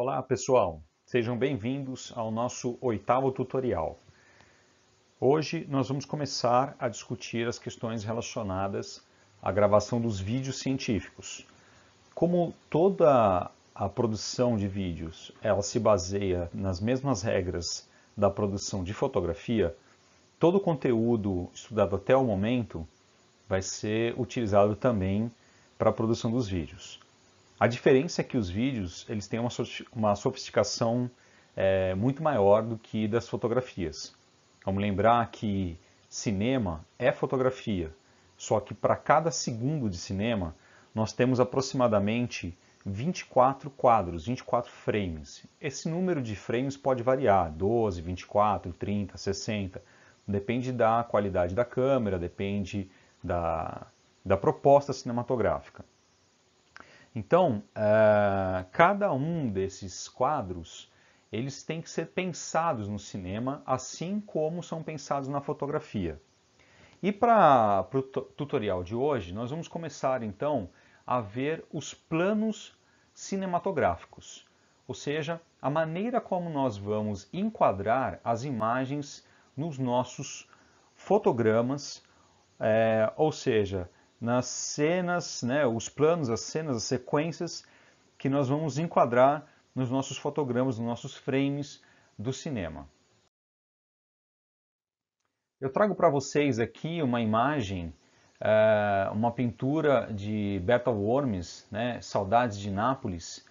Olá pessoal, sejam bem-vindos ao nosso oitavo tutorial. Hoje nós vamos começar a discutir as questões relacionadas à gravação dos vídeos científicos. Como toda a produção de vídeos, ela se baseia nas mesmas regras da produção de fotografia, todo o conteúdo estudado até o momento vai ser utilizado também para a produção dos vídeos. A diferença é que os vídeos eles têm uma, uma sofisticação é, muito maior do que das fotografias. Vamos lembrar que cinema é fotografia, só que para cada segundo de cinema nós temos aproximadamente 24 quadros, 24 frames. Esse número de frames pode variar, 12, 24, 30, 60, depende da qualidade da câmera, depende da, da proposta cinematográfica. Então, uh, cada um desses quadros, eles têm que ser pensados no cinema, assim como são pensados na fotografia. E para o tutorial de hoje, nós vamos começar então a ver os planos cinematográficos, ou seja, a maneira como nós vamos enquadrar as imagens nos nossos fotogramas, é, ou seja, nas cenas, né, os planos, as cenas, as sequências que nós vamos enquadrar nos nossos fotogramas, nos nossos frames do cinema. Eu trago para vocês aqui uma imagem, eh, uma pintura de Berta Worms, né, Saudades de Nápoles,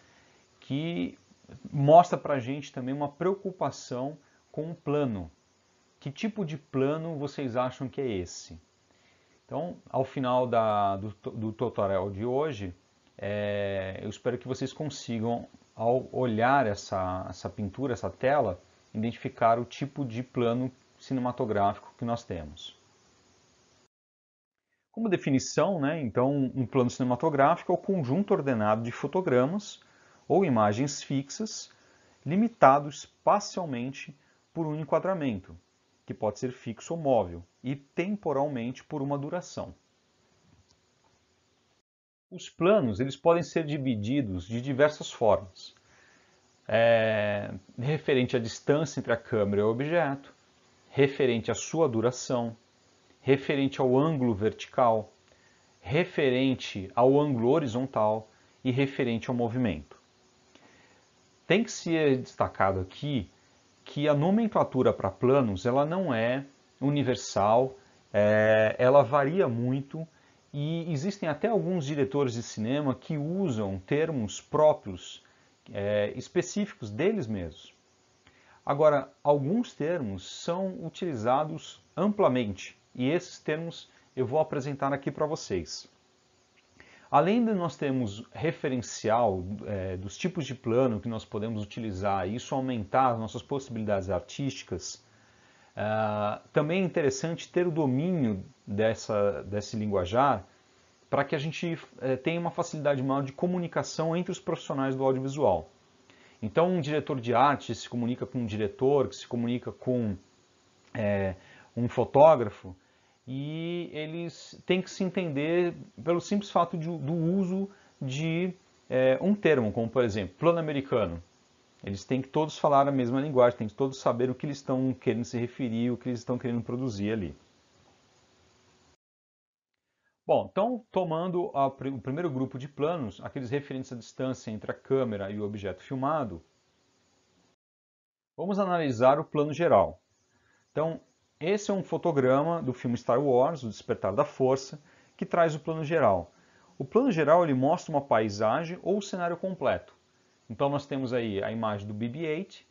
que mostra para a gente também uma preocupação com o plano. Que tipo de plano vocês acham que é esse? Então, ao final da, do, do, tutorial de hoje, é, eu espero que vocês consigam, ao olhar essa, essa pintura, essa tela, identificar o tipo de plano cinematográfico que nós temos. Como definição, né, então, um plano cinematográfico é o conjunto ordenado de fotogramas ou imagens fixas, limitado espacialmente por um enquadramento, que pode ser fixo ou móvel, e temporalmente por uma duração. Os planos eles podem ser divididos de diversas formas. É, referente à distância entre a câmera e o objeto, referente à sua duração, referente ao ângulo vertical, referente ao ângulo horizontal e referente ao movimento. Tem que ser destacado aqui que a nomenclatura para planos ela não é universal, é, ela varia muito e existem até alguns diretores de cinema que usam termos próprios é, específicos deles mesmos. Agora, alguns termos são utilizados amplamente e esses termos eu vou apresentar aqui para vocês. Além de nós termos referencial é, dos tipos de plano que nós podemos utilizar e isso aumentar as nossas possibilidades artísticas, é, também é interessante ter o domínio dessa, desse linguajar para que a gente é, tenha uma facilidade maior de comunicação entre os profissionais do audiovisual. Então, um diretor de arte se comunica com um diretor, que se comunica com é, um fotógrafo, e eles têm que se entender pelo simples fato de, do uso de é, um termo, como por exemplo, plano americano. Eles têm que todos falar a mesma linguagem, têm que todos saber o que eles estão querendo se referir, o que eles estão querendo produzir ali. Bom, então, tomando a, o primeiro grupo de planos, aqueles referentes à distância entre a câmera e o objeto filmado, vamos analisar o plano geral. Então, esse é um fotograma do filme Star Wars, O Despertar da Força, que traz o plano geral. O plano geral ele mostra uma paisagem ou o cenário completo. Então nós temos aí a imagem do BB-8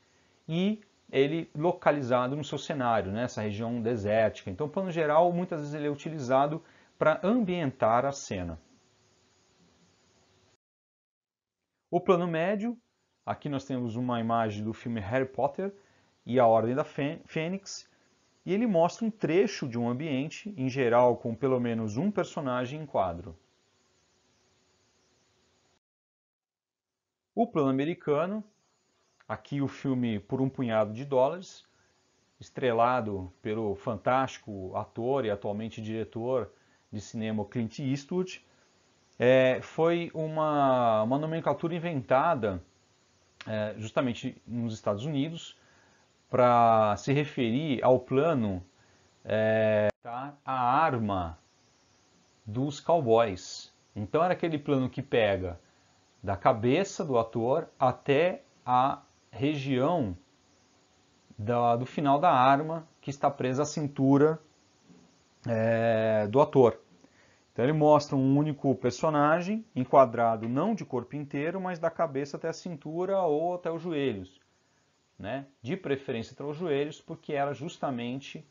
e ele localizado no seu cenário, nessa né? região desértica. Então o plano geral muitas vezes ele é utilizado para ambientar a cena. O plano médio, aqui nós temos uma imagem do filme Harry Potter e a Ordem da Fênix, e ele mostra um trecho de um ambiente, em geral com pelo menos um personagem em quadro. O plano americano, aqui o filme Por um Punhado de Dólares, estrelado pelo fantástico ator e atualmente diretor de cinema Clint Eastwood, é, foi uma, uma nomenclatura inventada é, justamente nos Estados Unidos para se referir ao plano é, tá? a arma dos cowboys. Então era aquele plano que pega da cabeça do ator até a região da, do final da arma que está presa à cintura é, do ator. Então ele mostra um único personagem enquadrado não de corpo inteiro, mas da cabeça até a cintura ou até os joelhos né? de preferência entre os joelhos, porque era justamente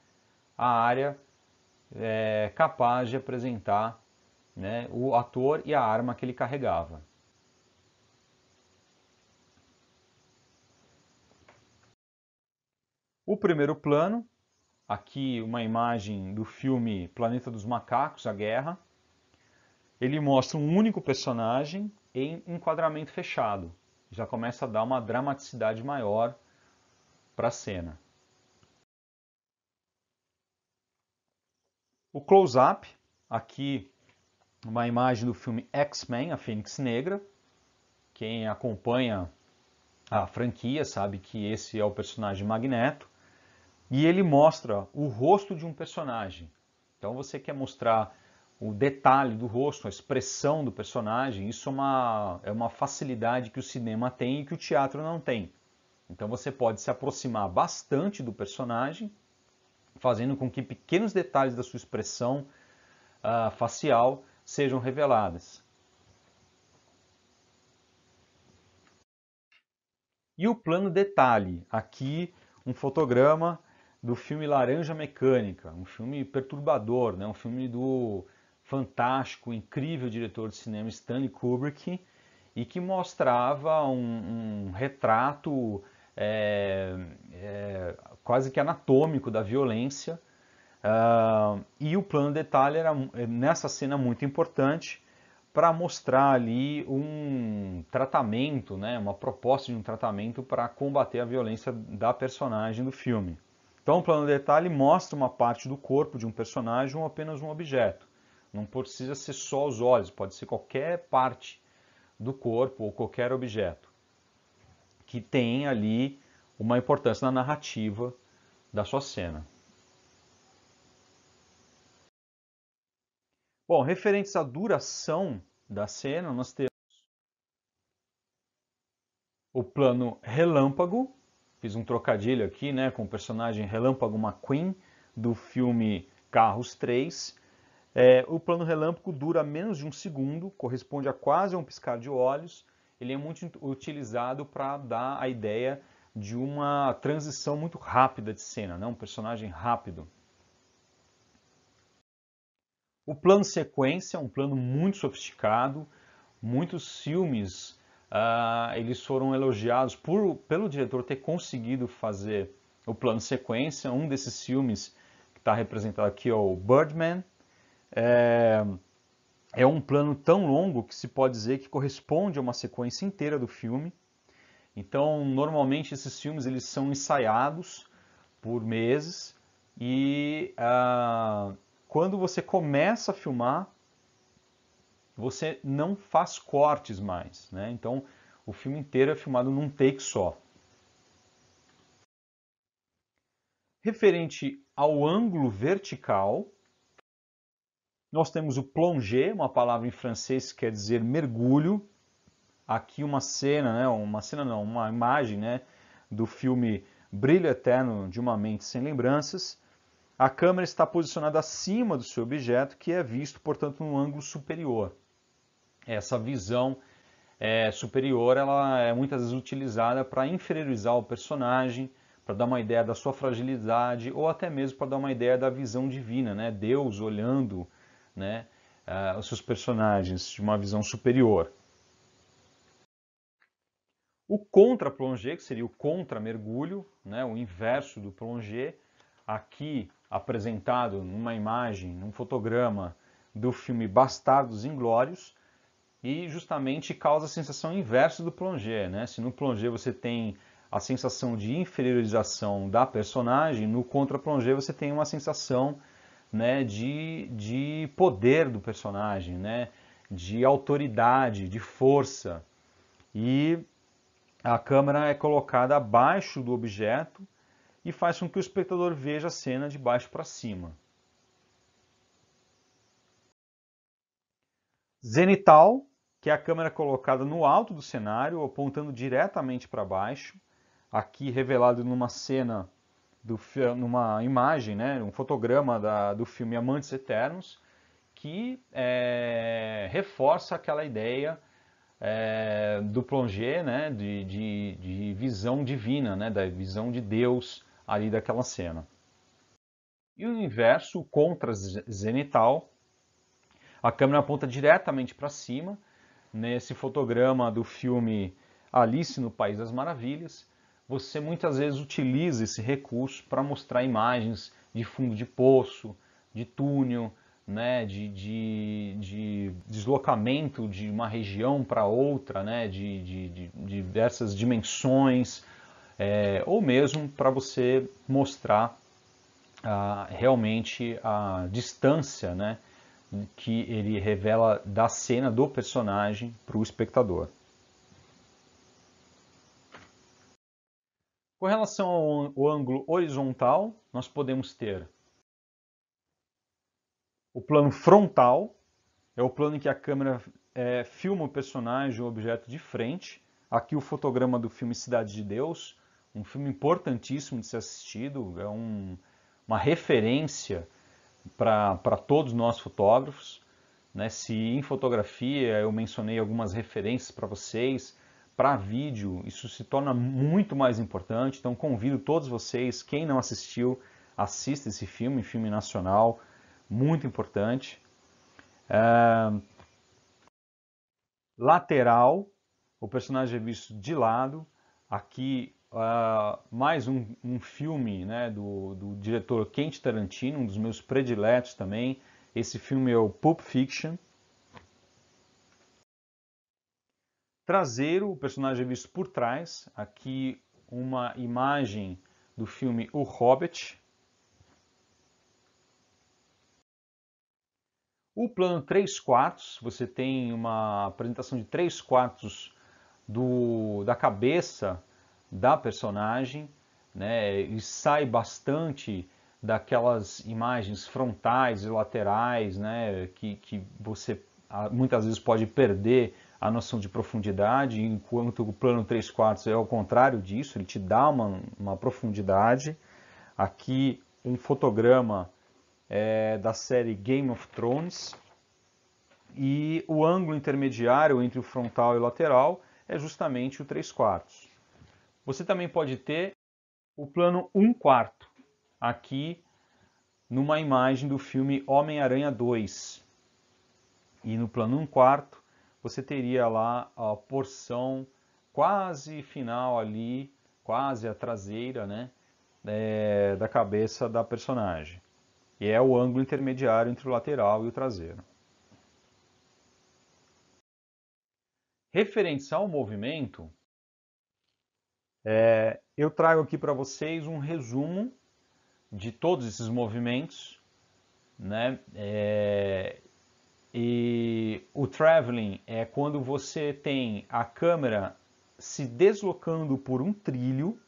a área é, capaz de apresentar né, o ator e a arma que ele carregava. O primeiro plano, aqui uma imagem do filme Planeta dos Macacos, A Guerra. Ele mostra um único personagem em enquadramento fechado. Já começa a dar uma dramaticidade maior para a cena. O close-up, aqui uma imagem do filme X-Men, a Fênix Negra. Quem acompanha a franquia sabe que esse é o personagem Magneto. E ele mostra o rosto de um personagem. Então você quer mostrar o detalhe do rosto, a expressão do personagem, isso é uma, é uma facilidade que o cinema tem e que o teatro não tem. Então você pode se aproximar bastante do personagem, fazendo com que pequenos detalhes da sua expressão uh, facial sejam reveladas. E o plano detalhe, aqui um fotograma do filme Laranja Mecânica, um filme perturbador, né? um filme do fantástico, incrível diretor de cinema Stanley Kubrick, e que mostrava um, um retrato é, é, quase que anatômico da violência. Uh, e o plano de detalhe era nessa cena muito importante para mostrar ali um tratamento, né, uma proposta de um tratamento para combater a violência da personagem do filme. Então, o plano de detalhe mostra uma parte do corpo de um personagem ou apenas um objeto. Não precisa ser só os olhos, pode ser qualquer parte do corpo ou qualquer objeto que tem ali uma importância na narrativa da sua cena. Bom, referentes à duração da cena, nós temos o plano relâmpago. Fiz um trocadilho aqui né, com o personagem Relâmpago McQueen do filme Carros 3. É, o plano relâmpago dura menos de um segundo, corresponde a quase um piscar de olhos, ele é muito utilizado para dar a ideia de uma transição muito rápida de cena, né? um personagem rápido. O plano sequência é um plano muito sofisticado. Muitos filmes uh, eles foram elogiados por, pelo diretor ter conseguido fazer o plano sequência. Um desses filmes que está representado aqui é o Birdman. É, é um plano tão longo que se pode dizer que corresponde a uma sequência inteira do filme. Então, normalmente esses filmes eles são ensaiados por meses e ah, quando você começa a filmar, você não faz cortes mais, né? Então, o filme inteiro é filmado num take só. Referente ao ângulo vertical, nós temos o plonger, uma palavra em francês que quer dizer mergulho. Aqui uma cena, né? uma cena não, uma imagem né? do filme Brilho Eterno de uma Mente Sem Lembranças. A câmera está posicionada acima do seu objeto, que é visto, portanto, num ângulo superior. Essa visão é, superior ela é muitas vezes utilizada para inferiorizar o personagem, para dar uma ideia da sua fragilidade ou até mesmo para dar uma ideia da visão divina, né? Deus olhando né, uh, os seus personagens de uma visão superior. O contra-plongé, que seria o contra-mergulho, né, o inverso do plongé, aqui apresentado numa imagem, num fotograma do filme Bastardos Inglórios, e justamente causa a sensação inversa do plongé. Né? Se no plongé você tem a sensação de inferiorização da personagem, no contra-plongé você tem uma sensação né, de, de poder do personagem, né, de autoridade, de força. E a câmera é colocada abaixo do objeto e faz com que o espectador veja a cena de baixo para cima. Zenital, que é a câmera colocada no alto do cenário, apontando diretamente para baixo, aqui revelado numa cena do numa imagem, né, um fotograma da, do filme Amantes Eternos, que é, reforça aquela ideia é, do Plongé, né, de, de, de, visão divina, né, da visão de Deus ali daquela cena. E o inverso, contra zenital, a câmera aponta diretamente para cima, nesse fotograma do filme Alice no País das Maravilhas, você muitas vezes utiliza esse recurso para mostrar imagens de fundo de poço, de túnel, né, de, de, de deslocamento de uma região para outra, né, de, de, de diversas dimensões, é, ou mesmo para você mostrar ah, realmente a distância né, que ele revela da cena do personagem para o espectador. Com relação ao ângulo horizontal, nós podemos ter o plano frontal, é o plano em que a câmera é, filma o personagem ou objeto de frente. Aqui o fotograma do filme Cidade de Deus, um filme importantíssimo de ser assistido, é um, uma referência para todos nós fotógrafos. Né? Se em fotografia eu mencionei algumas referências para vocês, para vídeo, isso se torna muito mais importante. Então convido todos vocês, quem não assistiu, assista esse filme, filme nacional, muito importante. É... Lateral, o personagem é visto de lado. Aqui uh, mais um, um filme né, do, do diretor Quentin Tarantino, um dos meus prediletos também. Esse filme é o Pulp Fiction. traseiro, o personagem é visto por trás. Aqui uma imagem do filme O Hobbit. O plano 3 quartos, você tem uma apresentação de 3 quartos do, da cabeça da personagem, né? e sai bastante daquelas imagens frontais e laterais né? que, que você muitas vezes pode perder a noção de profundidade, enquanto o plano 3 quartos é o contrário disso, ele te dá uma, uma profundidade. Aqui um fotograma é, da série Game of Thrones. E o ângulo intermediário entre o frontal e o lateral é justamente o 3 quartos. Você também pode ter o plano 1 quarto, aqui numa imagem do filme Homem-Aranha 2. E no plano 1 quarto, você teria lá a porção quase final ali, quase a traseira, né? É, da cabeça da personagem. E é o ângulo intermediário entre o lateral e o traseiro. Referentes ao movimento, é, eu trago aqui para vocês um resumo de todos esses movimentos, né? É, e o traveling é quando você tem a câmera se deslocando por um trilho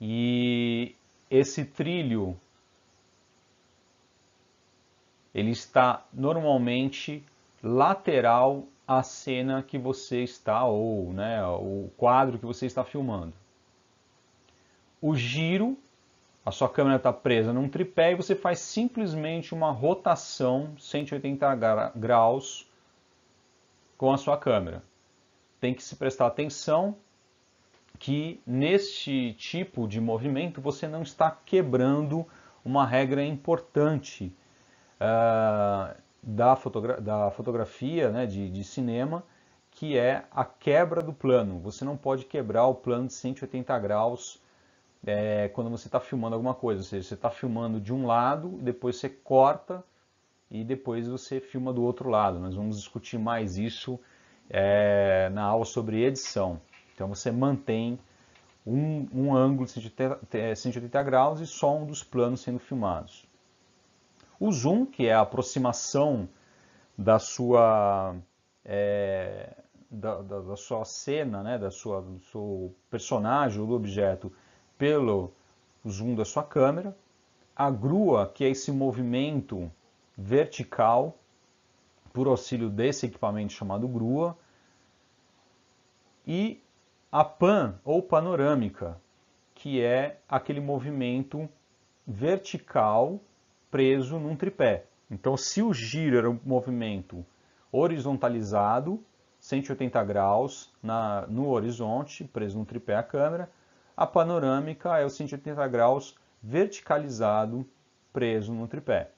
e esse trilho ele está normalmente lateral à cena que você está ou né, o quadro que você está filmando. O giro a sua câmera está presa num tripé e você faz simplesmente uma rotação 180 graus com a sua câmera. Tem que se prestar atenção que neste tipo de movimento você não está quebrando uma regra importante uh, da, fotogra da, fotografia né, de, de cinema, que é a quebra do plano. Você não pode quebrar o plano de 180 graus é, quando você está filmando alguma coisa, ou seja, você está filmando de um lado, depois você corta e depois você filma do outro lado. Nós vamos discutir mais isso é, na aula sobre edição. Então você mantém um, um ângulo de 180, 180 é, graus e só um dos planos sendo filmados. O zoom, que é a aproximação da sua, é, da, da, da, sua cena, né, da sua, do seu personagem ou do objeto pelo zoom da sua câmera, a grua, que é esse movimento vertical por auxílio desse equipamento chamado grua, e a pan ou panorâmica, que é aquele movimento vertical preso num tripé. Então, se o giro era um movimento horizontalizado, 180 graus na, no horizonte, preso num tripé à câmera, a panorâmica é o 180 graus verticalizado preso no tripé.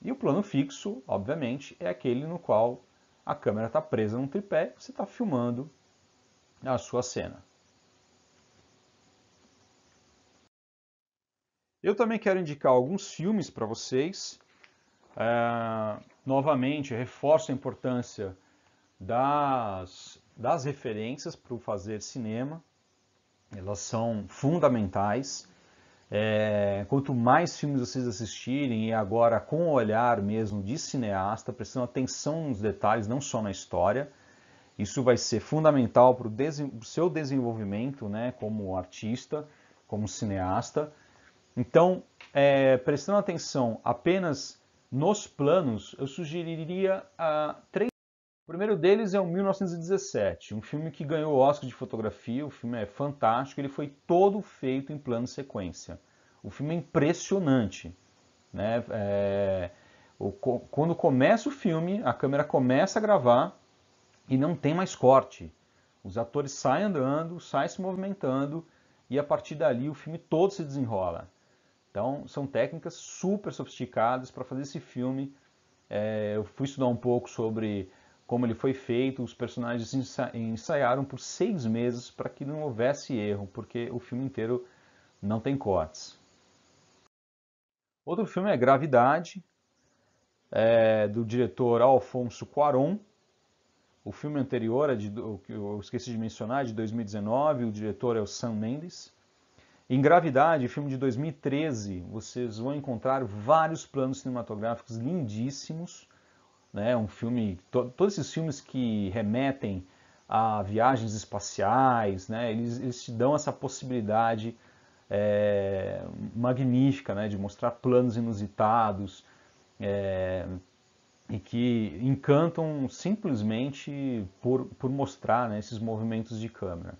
E o plano fixo, obviamente, é aquele no qual a câmera está presa no tripé, você está filmando a sua cena. Eu também quero indicar alguns filmes para vocês. É, novamente, reforço a importância das, das referências para o fazer cinema. Elas são fundamentais. É, quanto mais filmes vocês assistirem, e agora com o olhar mesmo de cineasta, prestando atenção nos detalhes, não só na história, isso vai ser fundamental para o des seu desenvolvimento né, como artista, como cineasta. Então, é, prestando atenção apenas nos planos, eu sugeriria ah, três o primeiro deles é o 1917, um filme que ganhou o Oscar de fotografia, o filme é fantástico, ele foi todo feito em plano sequência. O filme é impressionante. Né? É... O... Quando começa o filme, a câmera começa a gravar e não tem mais corte. Os atores saem andando, saem se movimentando e a partir dali o filme todo se desenrola. Então são técnicas super sofisticadas para fazer esse filme. É... Eu fui estudar um pouco sobre como ele foi feito, os personagens ensaiaram por seis meses para que não houvesse erro, porque o filme inteiro não tem cortes. Outro filme é Gravidade, é, do diretor Alfonso Cuaron. O filme anterior, é de, eu esqueci de mencionar, é de 2019, o diretor é o Sam Mendes. Em Gravidade, filme de 2013, vocês vão encontrar vários planos cinematográficos lindíssimos né? Um filme, to, todos esses filmes que remetem a viagens espaciais, né? Eles, eles te dão essa possibilidade é, magnífica, né? De mostrar planos inusitados é, e que encantam simplesmente por, por mostrar né, esses movimentos de câmera.